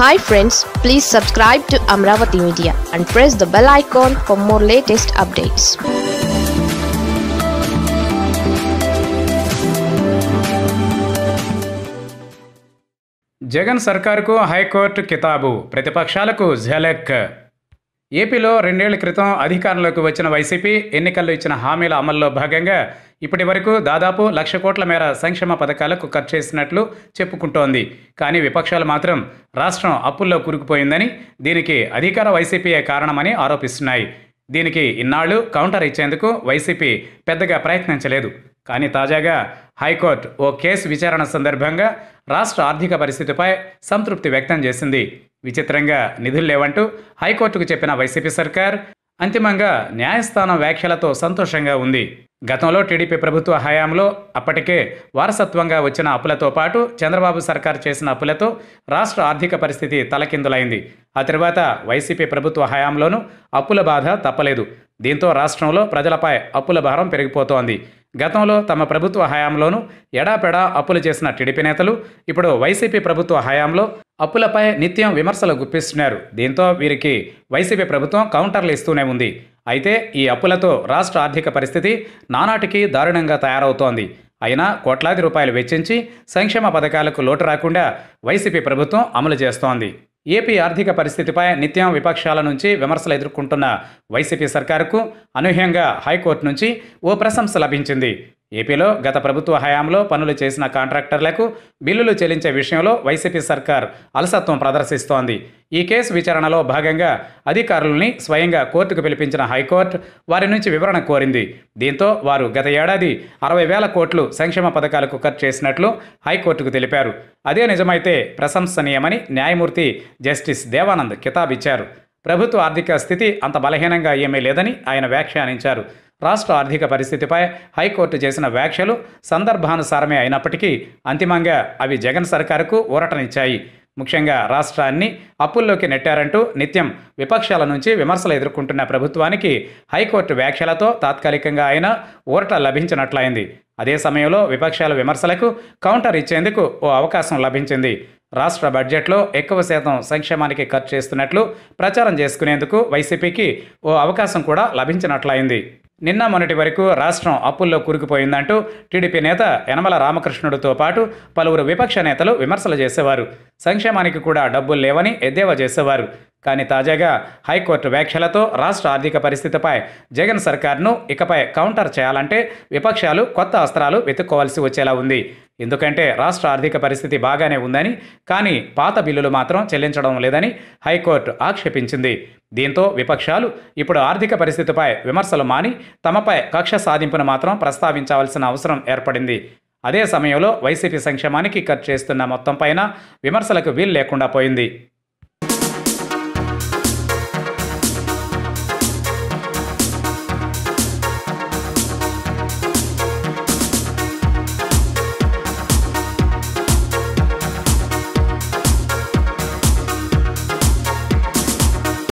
hi friends please subscribe to Amaravati media and press the bell icon for more latest updates Jagan సర్కార్కు high court కితాబు ప్రతిపక్షాలకు ఝలక్ ఏపీలో రెండేళ్ల క్రితం అధికారంలోకి వచ్చిన వైసీపీ ఎన్నికల్లో ఇచ్చిన హామీల అమల్లో భాగంగా ఇప్పటి వరకు దాదాపు లక్ష కోట్ల మేర సంక్షేమ పథకాలకు ఖర్చు చేసినట్లు చెప్పుకుంటోంది కానీ విపక్షాలు మాత్రం రాష్ట్రం అప్పుల్లో కూరుకుపోయిందని దీనికి అధికార వైసీపీయే కారణమని ఆరోపిస్తున్నాయి దీనికి ఇన్నాళ్ళు కౌంటర్ ఇచ్చేందుకు వైసీపీ పెద్దగా ప్రయత్నించలేదు కానీ తాజాగా హైకోర్టు ఓ కేసు విచారణ సందర్భంగా రాష్ట్ర ఆర్థిక పరిస్థితిపై సంతృప్తి వ్యక్తం చేసింది విచిత్రంగా నిధులు లేవంటూ హైకోర్టుకు చెప్పిన వైసీపీ సర్కార్ అంతిమంగా న్యాయస్థానం వ్యాఖ్యలతో సంతోషంగా ఉంది గతంలో టీడీపీ ప్రభుత్వ హయాంలో అప్పటికే వారసత్వంగా వచ్చిన అప్పులతో పాటు చంద్రబాబు సర్కార్ చేసిన అప్పులతో రాష్ట్ర ఆర్థిక పరిస్థితి తలకిందులైంది ఆ తర్వాత వైసీపీ ప్రభుత్వ హయాంలోనూ అప్పుల బాధ తప్పలేదు దీంతో రాష్ట్రంలో ప్రజలపై అప్పుల భారం పెరిగిపోతోంది గతంలో తమ ప్రభుత్వ హయాంలోనూ ఎడాపెడా అప్పులు చేసిన టీడీపీ నేతలు ఇప్పుడు వైసీపీ ప్రభుత్వ హయాంలో అప్పులపై నిత్యం విమర్శలు గుప్పిస్తున్నారు దీంతో వీరికి వైసీపీ ప్రభుత్వం కౌంటర్లు ఇస్తూనే ఉంది అయితే ఈ అప్పులతో రాష్ట్ర ఆర్థిక పరిస్థితి నానాటికి దారుణంగా తయారవుతోంది అయినా కోట్లాది రూపాయలు వెచ్చించి సంక్షేమ పథకాలకు లోటు రాకుండా వైసీపీ ప్రభుత్వం అమలు చేస్తోంది ఏపీ ఆర్థిక పరిస్థితిపై నిత్యం విపక్షాల నుంచి విమర్శలు ఎదుర్కొంటున్న వైసీపీ సర్కారుకు అనూహ్యంగా హైకోర్టు నుంచి ఓ ప్రశంస లభించింది ఏపీలో గత ప్రభుత్వ హయాంలో పనులు చేసిన కాంట్రాక్టర్లకు బిల్లులు చెల్లించే విషయంలో వైసీపీ సర్కార్ అలసత్వం ప్రదర్శిస్తోంది ఈ కేసు విచారణలో భాగంగా అధికారులని స్వయంగా కోర్టుకు పిలిపించిన హైకోర్టు వారి నుంచి వివరణ కోరింది దీంతో వారు గత ఏడాది అరవై వేల కోట్లు సంక్షేమ పథకాలకు ఖర్చు చేసినట్లు హైకోర్టుకు తెలిపారు అదే నిజమైతే ప్రశంసనీయమని న్యాయమూర్తి జస్టిస్ దేవానంద్ కితాబిచ్చారు ప్రభుత్వ ఆర్థిక స్థితి అంత బలహీనంగా ఏమీ లేదని ఆయన వ్యాఖ్యానించారు రాష్ట్ర ఆర్థిక పరిస్థితిపై హైకోర్టు చేసిన వ్యాఖ్యలు సందర్భానుసారమే అయినప్పటికీ అంతిమంగా అవి జగన్ సర్కారుకు ఊరటనిచ్చాయి ముఖ్యంగా రాష్ట్రాన్ని అప్పుల్లోకి నెట్టారంటూ నిత్యం విపక్షాల నుంచి విమర్శలు ఎదుర్కొంటున్న ప్రభుత్వానికి హైకోర్టు వ్యాఖ్యలతో తాత్కాలికంగా ఆయన ఊరట లభించినట్లయింది అదే సమయంలో విపక్షాల విమర్శలకు కౌంటర్ ఇచ్చేందుకు ఓ అవకాశం లభించింది రాష్ట్ర బడ్జెట్లో ఎక్కువ శాతం సంక్షేమానికి ఖర్చు చేస్తున్నట్లు ప్రచారం చేసుకునేందుకు వైసీపీకి ఓ అవకాశం కూడా లభించినట్లయింది నిన్న మొన్నటి వరకు రాష్ట్రం అప్పుల్లో కూరుకుపోయిందంటూ టీడీపీ నేత యనమల రామకృష్ణుడితో పాటు పలువురు విపక్ష నేతలు విమర్శలు చేసేవారు సంక్షేమానికి కూడా డబ్బులు లేవని ఎద్దేవా చేసేవారు కానీ తాజాగా హైకోర్టు వ్యాఖ్యలతో రాష్ట్ర ఆర్థిక పరిస్థితిపై జగన్ సర్కార్ను ఇకపై కౌంటర్ చేయాలంటే విపక్షాలు కొత్త అస్త్రాలు వెతుక్కోవాల్సి వచ్చేలా ఉంది ఎందుకంటే రాష్ట్ర ఆర్థిక పరిస్థితి బాగానే ఉందని కానీ పాత బిల్లులు మాత్రం చెల్లించడం లేదని హైకోర్టు ఆక్షేపించింది దీంతో విపక్షాలు ఇప్పుడు ఆర్థిక పరిస్థితిపై విమర్శలు మాని తమపై కక్ష సాధింపును మాత్రం ప్రస్తావించవలసిన అవసరం ఏర్పడింది అదే సమయంలో వైసీపీ సంక్షేమానికి ఖర్చు చేస్తున్న మొత్తం పైన విమర్శలకు వీలు లేకుండా పోయింది